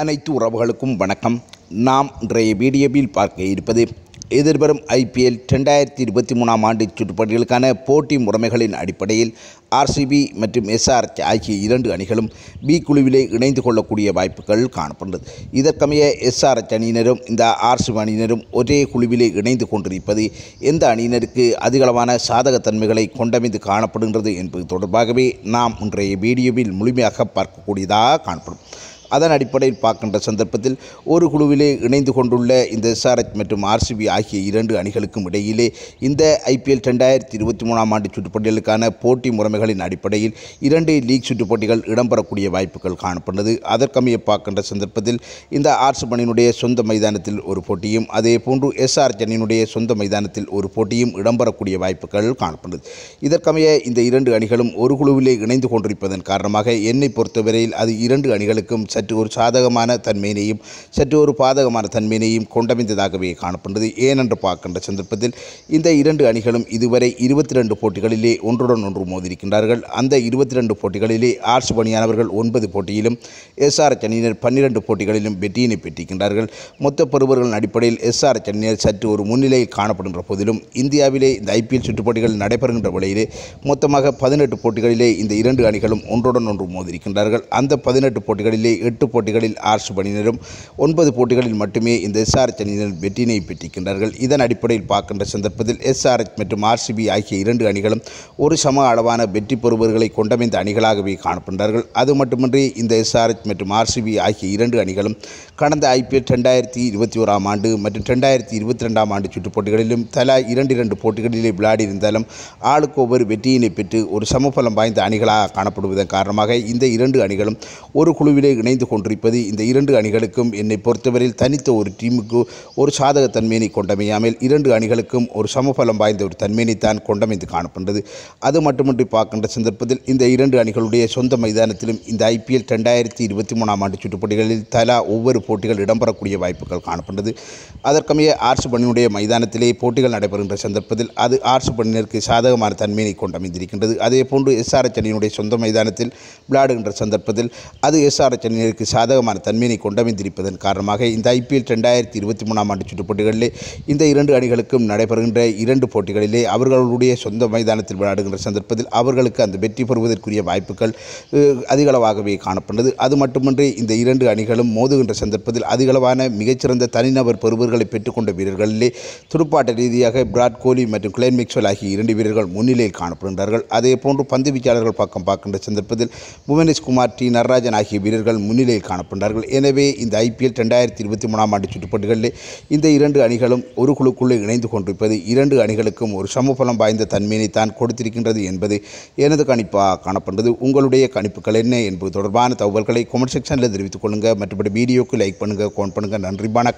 அனைத்து உறவுகளுக்கும் வணக்கம் நாம் இன்றைய வீடியோவில் பார்க்க இருப்பது எதிர்வரும் ஐபிஎல் ரெண்டாயிரத்தி இருபத்தி மூணாம் ஆண்டு சுற்றுப்பாடுகளுக்கான போட்டி முறைமைகளின் அடிப்படையில் ஆர்சிபி மற்றும் எஸ்ஆர்கே ஆகிய இரண்டு அணிகளும் பி குழுவிலே இணைந்து கொள்ளக்கூடிய வாய்ப்புகள் காணப்படுகிறது இதற்கமைய எஸ்ஆர்எச் அணியினரும் இந்த ஆர்சிபி அணியினரும் ஒரே குழுவிலே இணைந்து கொண்டிருப்பது எந்த அணியினருக்கு அதிகளவான சாதகத்தன்மைகளை கொண்டமைந்து காணப்படுகின்றது என்பது தொடர்பாகவே நாம் இன்றைய வீடியோவில் முழுமையாக பார்க்கக்கூடியதாக காணப்படும் அதன் அடிப்படையில் பார்க்கின்ற சந்தர்ப்பத்தில் ஒரு குழுவிலே இணைந்து கொண்டுள்ள இந்த எஸ்ஆர்எச் மற்றும் ஆர்சிபி ஆகிய இரண்டு அணிகளுக்கும் இடையிலே இந்த ஐபிஎல் ரெண்டாயிரத்தி இருபத்தி மூணாம் ஆண்டு சுற்றுப்பட்டிகளுக்கான போட்டி முறைமைகளின் அடிப்படையில் இரண்டு லீக் சுற்றுப்போட்டிகள் இடம்பெறக்கூடிய வாய்ப்புகள் காணப்பட்டது அதற்கமைய பார்க்கின்ற சந்தர்ப்பத்தில் இந்த ஆர்சி அணியினுடைய சொந்த மைதானத்தில் ஒரு போட்டியும் அதே போன்று எஸ்ஆர்எச் அணியினுடைய சொந்த மைதானத்தில் ஒரு போட்டியும் இடம்பெறக்கூடிய வாய்ப்புகள் காணப்பட்டது இதற்கமைய இந்த இரண்டு அணிகளும் ஒரு குழுவிலே இணைந்து கொண்டிருப்பதன் காரணமாக என்னை பொறுத்தவரையில் அது இரண்டு அணிகளுக்கும் சற்று ஒரு சாதகமான தன்மையினையும் சற்று ஒரு பாதகமான தன்மையினையும் கொண்டமைந்ததாகவே காணப்படுகிறது ஏனென்று பார்க்கின்ற சந்தர்ப்பத்தில் இந்த இரண்டு அணிகளும் இதுவரை இருபத்தி ரெண்டு போட்டிகளிலே ஒன்றுடன் ஒன்று மோதியிருக்கின்றார்கள் அந்த இருபத்தி ரெண்டு போட்டிகளிலே ஆர்ஸ் பணியானவர்கள் ஒன்பது போட்டியிலும் எஸ்ஆர்எச் அணியினர் பன்னிரண்டு போட்டிகளிலும் வெற்றியினை பெற்றிருக்கின்றார்கள் மொத்த பருவர்களின் அடிப்படையில் எஸ்ஆர்எச் அணியினர் சற்று ஒரு முன்னிலையில் காணப்படுகின்ற போதிலும் இந்தியாவிலே இந்த ஐபிஎல் சுற்றுப்போட்டிகள் நடைபெறுகின்ற வழியிலே மொத்தமாக பதினெட்டு போட்டிகளிலே இந்த இரண்டு அணிகளும் ஒன்றுடன் ஒன்று மோதியிருக்கின்றார்கள் அந்த பதினெட்டு போட்டிகளிலே எட்டு போட்டிகளில் ஆர்ஸ் பணியினரும் ஒன்பது போட்டிகளில் மட்டுமே இந்த எஸ்ஆர்எச் அணியினர் வெற்றினை பெற்றிருக்கின்றார்கள் இதன் அடிப்படையில் பார்க்கின்ற சந்தர்ப்பத்தில் எஸ்ஆர்எச் மற்றும் ஆர்சிபி ஆகிய இரண்டு அணிகளும் ஒரு சம அளவான வெற்றி பெறுபவர்களை கொண்டமைந்த அணிகளாகவே காணப்படுகிறார்கள் அது மட்டுமின்றி இந்த எஸ்ஆர்எச் மற்றும் ஆர்சிபி ஆகிய இரண்டு அணிகளும் கடந்த ஐபிஎல் ரெண்டாயிரத்தி இருபத்தி ஓராம் ஆண்டு மற்றும் ரெண்டாயிரத்தி இருபத்தி ரெண்டாம் ஆண்டு சுற்றுப் போட்டிகளிலும் தலா இரண்டு இரண்டு போட்டிகளிலே விளையாடியிருந்தாலும் ஆளுக்கு ஒவ்வொரு வெற்றியினை பெற்று ஒரு சமபலம் வாய்ந்த அணிகளாக காணப்படுவதன் காரணமாக இந்த இரண்டு அணிகளும் ஒரு குழுவிலே இணைந்து இணைந்து கொண்டிருப்பது இந்த இரண்டு அணிகளுக்கும் என்னை பொறுத்தவரையில் தனித்த ஒரு டீமுக்கு ஒரு சாதக தன்மையினை கொண்டமையாமல் இரண்டு அணிகளுக்கும் ஒரு சமபலம் வாய்ந்த ஒரு தன்மையினைத்தான் கொண்டமைந்து காணப்படுகிறது அது மட்டுமின்றி பார்க்கின்ற சந்தர்ப்பத்தில் இந்த இரண்டு அணிகளுடைய சொந்த மைதானத்திலும் இந்த ஐபிஎல் ரெண்டாயிரத்தி இருபத்தி மூணாம் ஆண்டு சுற்றுப்போட்டிகளில் தலா ஒவ்வொரு போட்டிகள் இடம்பெறக்கூடிய வாய்ப்புகள் காணப்பட்டது அதற்கமைய ஆர்சு பணியினுடைய மைதானத்திலே போட்டிகள் நடைபெறுகின்ற சந்தர்ப்பத்தில் அது ஆர்சு பணியினருக்கு சாதகமான தன்மையினை கொண்டமைந்திருக்கின்றது அதே போன்று எஸ்ஆர்எச் அணியினுடைய சொந்த மைதானத்தில் விளையாடுகின்ற சந்தர்ப்பத்தில் அது எஸ்ஆர்எச் அணியினர் அணியினருக்கு சாதகமான தன்மையினை கொண்டமைந்திருப்பதன் காரணமாக இந்த ஐபிஎல் ரெண்டாயிரத்தி இருபத்தி மூணாம் ஆண்டு சுற்றுப்போட்டிகளிலே இந்த இரண்டு அணிகளுக்கும் நடைபெறுகின்ற இரண்டு போட்டிகளிலே அவர்களுடைய சொந்த மைதானத்தில் விளையாடுகின்ற சந்தர்ப்பத்தில் அவர்களுக்கு அந்த வெற்றி பெறுவதற்குரிய வாய்ப்புகள் அதிகளவாகவே காணப்பட்டது அது மட்டுமின்றி இந்த இரண்டு அணிகளும் மோதுகின்ற சந்தர்ப்பத்தில் அதிகளவான மிகச்சிறந்த தனிநபர் பெறுபவர்களை பெற்றுக்கொண்ட வீரர்களிலே துடுப்பாட்ட ரீதியாக விராட் கோலி மற்றும் கிளைன் மிக்ஸ்வெல் ஆகிய இரண்டு வீரர்கள் முன்னிலையில் காணப்படுகின்றார்கள் அதே போன்று பந்து வீச்சாளர்கள் பக்கம் பார்க்கின்ற சந்தர்ப்பத்தில் புவனேஷ் குமார் டி நடராஜன் ஆகிய வீரர்கள் முன் முன்னிலையில் காணப்படுகிறார்கள் எனவே இந்த ஐபிஎல் ரெண்டாயிரத்தி இருபத்தி மூணாம் ஆண்டு சுற்றுப்பட்டுகளில் இந்த இரண்டு அணிகளும் ஒரு குழுக்குள்ளே இணைந்து கொண்டிருப்பது இரண்டு அணிகளுக்கும் ஒரு சமபலம் வாய்ந்த தன்மையினை தான் கொடுத்திருக்கின்றது என்பது எனது கணிப்பாக காணப்படுகிறது உங்களுடைய கணிப்புகள் என்ன என்பது தொடர்பான தகவல்களை கொமெண்ட் செக்ஷனில் தெரிவித்துக் கொள்ளுங்கள் மற்றபடி வீடியோக்கு லைக் பண்ணுங்கள் கோன் பண்ணுங்கள் நன்றி வணக்கம்